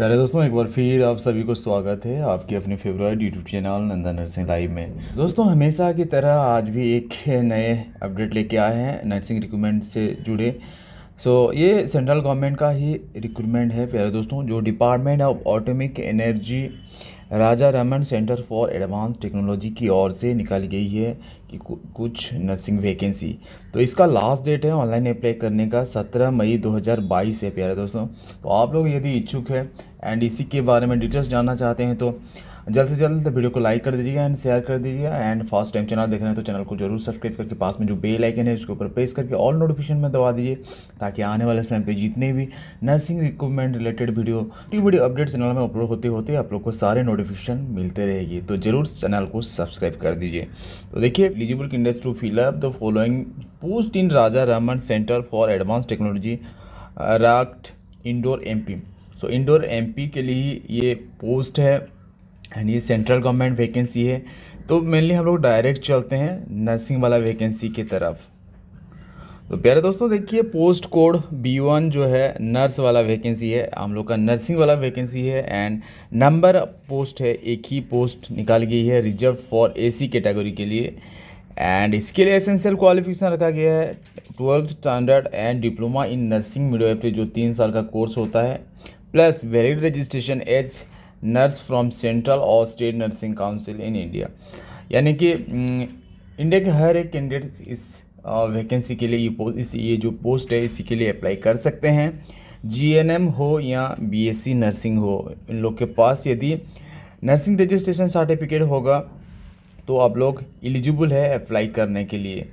प्यारे दोस्तों एक बार फिर आप सभी को स्वागत है आपके अपने favourite YouTube channel Nanda nursing live में दोस्तों हमेशा की तरह आज भी एक नए अपडेट लेके आए हैं नर्सिंग रिक्रूटमेंट से जुड़े सो so, ये सेंट्रल गवर्नमेंट का ही रिक्रूटमेंट है प्यारे दोस्तों जो department of atomic energy Raja Raman centre for advance technology की ओर से निकाली गई है कि कुछ नर्सिंग वैकेंसी तो इसका लास्ट डेट है ऑनलाइन अप्लाई करने का 17 मई 2022 है प्यारे दोस्तों तो आप लोग यदि इच्छुक है एंड इसी के बारे में डिटेल्स जानना चाहते हैं तो जल्द से जल्द वीडियो को लाइक कर दीजिए एंड शेयर कर दीजिए एंड फर्स्ट टाइम चैनल देख रहे हैं तो चैनल को जरूर सब्सक्राइब करके पास में जो बेल आइकन है उसके ऊपर प्रेस करके ऑल नोटिफिकेशन में दबा दीजिए ताकि आने वाले समय पे जितने भी nursing recruitment related video video update channel में अपलोड होते होते आप लोग को सारे नोटिस नोटिफिकेशन मिलते रहेगी तो ज़रूर चैनल को सब्सक्राइब कर दीजिए तो देखिए eligible candidates to fill up the following post in Raja Raman centre for advance technology राक्ट Indore MP so Indore MP के लिए ये पोस्ट है एंड ये सेंट्रल गवर्नमेंट वैकेंसी है तो मेनली हम लोग डायरेक्ट चलते हैं नर्सिंग वाला वैकेंसी की तरफ तो प्यारे दोस्तों देखिए पोस्ट कोड बी वन जो है नर्स वाला वैकेंसी है हम लोग का नर्सिंग वाला वैकेंसी है एंड नंबर पोस्ट है एक ही पोस्ट निकाल गई है रिजर्व फॉर एसी कैटेगरी के लिए एंड इसके लिए एसेंशियल क्वालिफिकेशन रखा गया है twelfth standard and diploma in nursing midwifery जो तीन साल का कोर्स होता है plus valid registration as nurse from central और state nursing council in India यानी कि इंडिया हम्म, के हर एक कैंडिडेट इस वैकेंसी के लिए ये इस ये जो पोस्ट है इसी के लिए अप्लाई कर सकते हैं जीएनएम हो या बीएससी नर्सिंग हो इन लोग के पास यदि नर्सिंग रजिस्ट्रेशन सर्टिफिकेट होगा तो आप लोग एलिजिबल है अप्लाई करने के लिए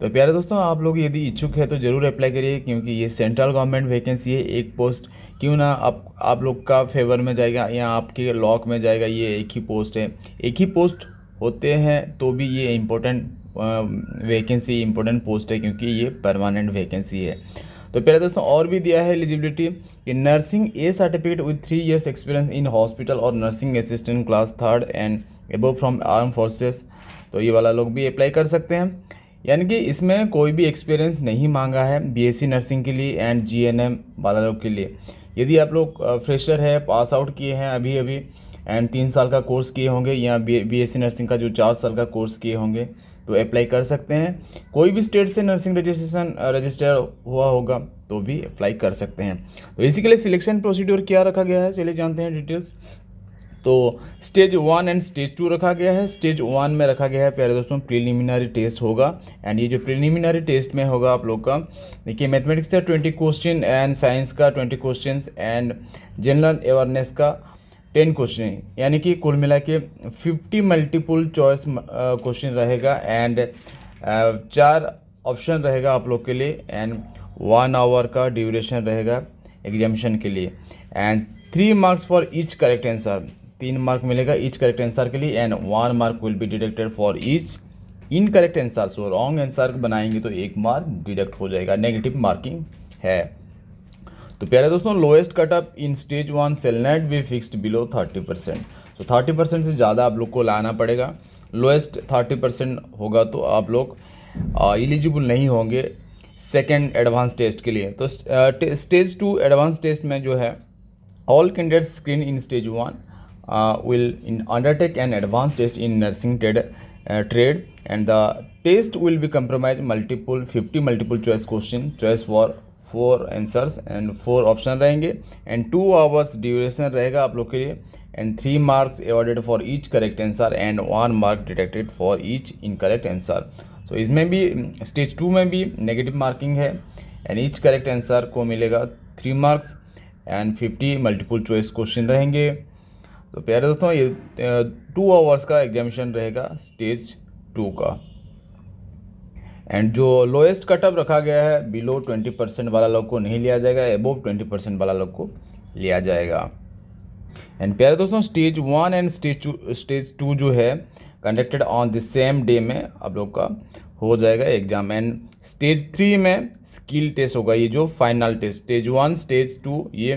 तो प्यारे दोस्तों आप लोग यदि इच्छुक है तो ज़रूर अप्लाई करिए क्योंकि ये सेंट्रल गवर्नमेंट वैकेंसी है एक पोस्ट क्यों ना आप आप लोग का फेवर में जाएगा या आपके लॉक में जाएगा ये एक ही पोस्ट है एक ही पोस्ट होते हैं तो भी ये इम्पोर्टेंट वैकेंसी इंपॉर्टेंट पोस्ट है क्योंकि ये परमानेंट वैकेंसी है तो पहले दोस्तों और भी दिया है एलिजिबिलिटी कि nursing A certificate with three years experience in hospital और nursing assistant class third and above from armed forces तो ये वाला लोग भी अप्लाई कर सकते हैं यानी कि इसमें कोई भी एक्सपीरियंस नहीं मांगा है बीएससी नर्सिंग के लिए एंड जीएनएम वाला लोग के लिए यदि आप लोग फ्रेशर है पास आउट किए हैं अभी अभी एंड तीन साल का कोर्स किए होंगे या बी एस नर्सिंग का जो चार साल का कोर्स किए होंगे तो अप्लाई कर सकते हैं कोई भी स्टेट से नर्सिंग रजिस्ट्रेशन रजिस्टर हुआ होगा तो भी अप्लाई कर सकते हैं तो इसी के लिए सिलेक्शन प्रोसीड्योर क्या रखा गया है चलिए जानते हैं डिटेल्स तो stage one and stage two रखा गया है स्टेज वन में रखा गया है प्यारे दोस्तों प्रीलिमिनरी टेस्ट होगा एंड ये जो प्रीलिमिनरी टेस्ट में होगा आप लोग का देखिए मैथमेटिक्स का ट्वेंटी क्वेश्चन एंड साइंस का twenty question and general awareness का टेन क्वेश्चन यानी कि कुल मिला के फिफ्टी मल्टीपुल चॉइस क्वेश्चन रहेगा एंड चार ऑप्शन रहेगा आप लोग के लिए एंड वन आवर का ड्यूरेशन रहेगा एग्जामिशन के लिए and three marks for each correct answer तीन मार्क मिलेगा ईच करेक्ट आंसर के लिए and one mark will be deducted for each incorrect answer so wrong answer बनाएंगे तो एक मार्क डिडक्ट हो जाएगा नेगेटिव मार्किंग है तो प्यारे दोस्तों lowest cutoff in stage one सेलनेट भी फिक्स्ड बिलो थर्टी परसेंट तो थर्टी परसेंट से ज़्यादा आप लोग को लाना पड़ेगा लोएस्ट थर्टी परसेंट होगा तो आप लोग एलिजिबल नहीं होंगे सेकेंड एडवांस टेस्ट के लिए तो स्टेज टू एडवांस टेस्ट में जो है all candidate screen in stage one will undertake an advance test in nursing trade trade and the test will be compromise be comprised 50 multiple choice question choice for four answers and four option रहेंगे and two hours duration रहेगा आप लोग के लिए and three marks awarded for each correct answer and one mark detected for each incorrect answer तो इसमें भी stage two में भी नेगेटिव मार्किंग है एंड ईच करेक्ट आंसर को मिलेगा three marks and fifty multiple choice question रहेंगे तो प्यारे दोस्तों ये टू आवर्स का एग्जामिशन रहेगा स्टेज टू का एंड जो लोएस्ट कटअप रखा गया है बिलो ट्वेंटी परसेंट वाला लोग को नहीं लिया जाएगा एबोव ट्वेंटी परसेंट वाला लोग को लिया जाएगा एंड प्यारे दोस्तों stage one and stage two stage two जो है conducted on the same day में आप लोग का हो जाएगा एग्जाम एंड स्टेज थ्री में स्किल टेस्ट होगा ये जो final test stage one stage two ये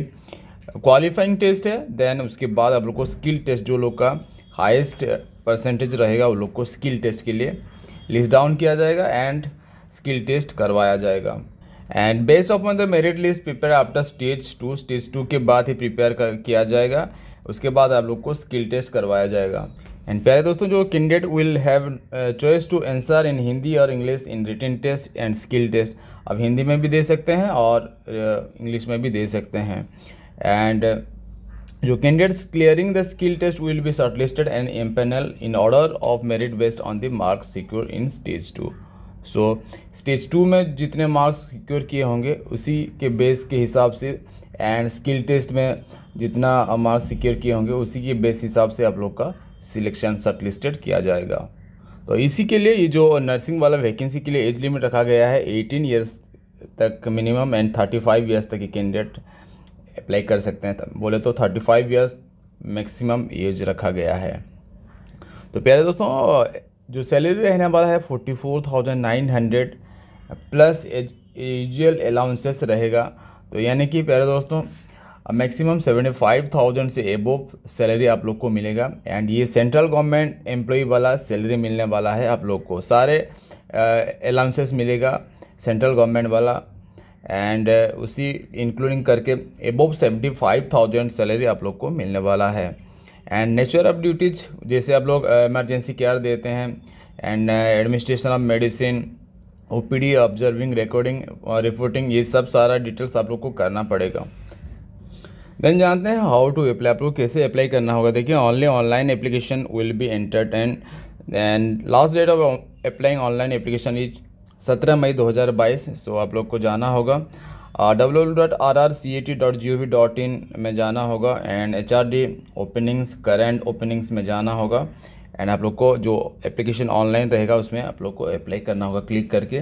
क्वालिफाइंग टेस्ट है देन उसके बाद आप लोग को स्किल टेस्ट जो लोग का हाइस्ट परसेंटेज रहेगा वो लोग को स्किल टेस्ट के लिए लिस्ट डाउन किया जाएगा एंड स्किल टेस्ट करवाया जाएगा and based on the merit list prepare after stage two stage two के बाद ही प्रिपेयर किया जाएगा उसके बाद आप लोग को स्किल टेस्ट करवाया जाएगा एंड प्यारे दोस्तों जो candidate will have choice to answer in Hindi और English in written test and skill test आप हिंदी में भी दे सकते हैं और इंग्लिश uh, में भी दे सकते हैं एंड जो candidates clearing the skill test will be shortlisted and empaneled in order of merit based on the marks secured in stage two so stage two में जितने मार्क्स सिक्योर किए होंगे उसी के बेस के हिसाब से एंड स्किल टेस्ट में जितना मार्क्स सिक्योर किए होंगे उसी के बेस हिसाब से आप लोग का सिलेक्शन शॉर्ट लिस्टेड किया जाएगा तो इसी के लिए ये जो नर्सिंग वाला वैकेंसी के लिए एज लिमिट रखा गया है 18 ईयर्स तक मिनिमम एंड 35 ईयर्स तक के कैंडिडेट अप्लाई कर सकते हैं बोले तो thirty five years maximum age रखा गया है तो प्यारे दोस्तों जो सैलरी रहने वाला है forty four thousand nine hundred plus usual allowances रहेगा तो यानी कि प्यारे दोस्तों मैक्सिमम सेवेंटी फाइव थाउजेंड से एबोव सैलरी आप लोग को मिलेगा एंड ये सेंट्रल गवर्नमेंट एम्प्लॉय वाला सैलरी मिलने वाला है आप लोग को सारे अलाउंसेस मिलेगा सेंट्रल गवर्नमेंट वाला एंड uh, उसी इंक्लूडिंग करके above seventy five thousand salary आप लोग को मिलने वाला है एंड नेचर ऑफ ड्यूटीज जैसे आप लोग इमरजेंसी uh, केयर देते हैं and administration of medicine O P D observing recording और रिपोर्टिंग ये सब सारा डिटेल्स आप लोग को करना पड़ेगा देन जानते हैं हाउ टू अप्लाई आप लोग कैसे अप्लाई करना होगा देखिए only online application will be entertain and last date of applying online application is सत्रह मई 2022 सो आप लोग को जाना होगा W dot R R C A T dot G O V dot I N जाना होगा and H R D openings current openings में जाना होगा एंड आप लोग को जो एप्लीकेशन ऑनलाइन रहेगा उसमें आप लोग को अप्लाई करना होगा क्लिक करके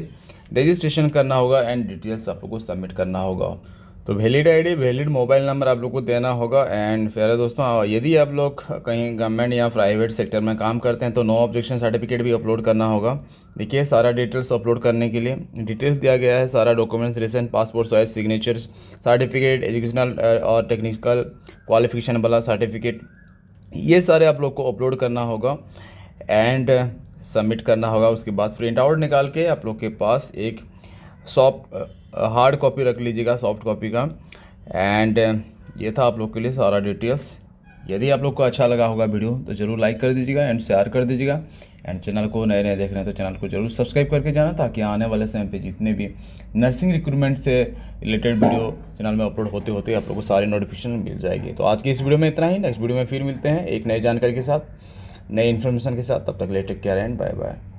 रजिस्ट्रेशन करना होगा एंड डिटेल्स आप लोग को सबमिट करना होगा तो valid ID valid mobile number आप लोग को देना होगा एंड फिर दोस्तों यदि आप लोग कहीं गवर्नमेंट या प्राइवेट सेक्टर में काम करते हैं तो नो ऑब्जेक्शन सर्टिफिकेट भी अपलोड करना होगा देखिए सारा डिटेल्स अपलोड करने के लिए डिटेल्स दिया गया है सारा documents recent passport size signatures certificate educational और टेक्निकल क्वालिफिकेशन वाला सर्टिफिकेट ये सारे आप लोग को अपलोड करना होगा एंड सबमिट करना होगा उसके बाद प्रिंट आउट निकाल के आप लोग के पास एक सॉफ्ट हार्ड कॉपी रख लीजिएगा सॉफ्ट कॉपी का एंड uh, ये था आप लोग के लिए सारा डिटेल्स यदि आप लोग को अच्छा लगा होगा वीडियो तो ज़रूर लाइक कर दीजिएगा एंड शेयर कर दीजिएगा एंड चैनल को नए नए देख रहे हैं तो चैनल को जरूर सब्सक्राइब करके जाना ताकि आने वाले समय पे जितने भी नर्सिंग रिक्रूटमेंट से रिलेटेड वीडियो चैनल में अपलोड होते होते आप लोग को सारी नोटिफिकेशन मिल जाएगी तो आज की इस वीडियो में इतना ही नेक्स्ट वीडियो में फिर मिलते हैं एक नई जानकारी के साथ नई इन्फॉर्मेशन के साथ तब तक लेटेक क्या केयर एंड बाय बाय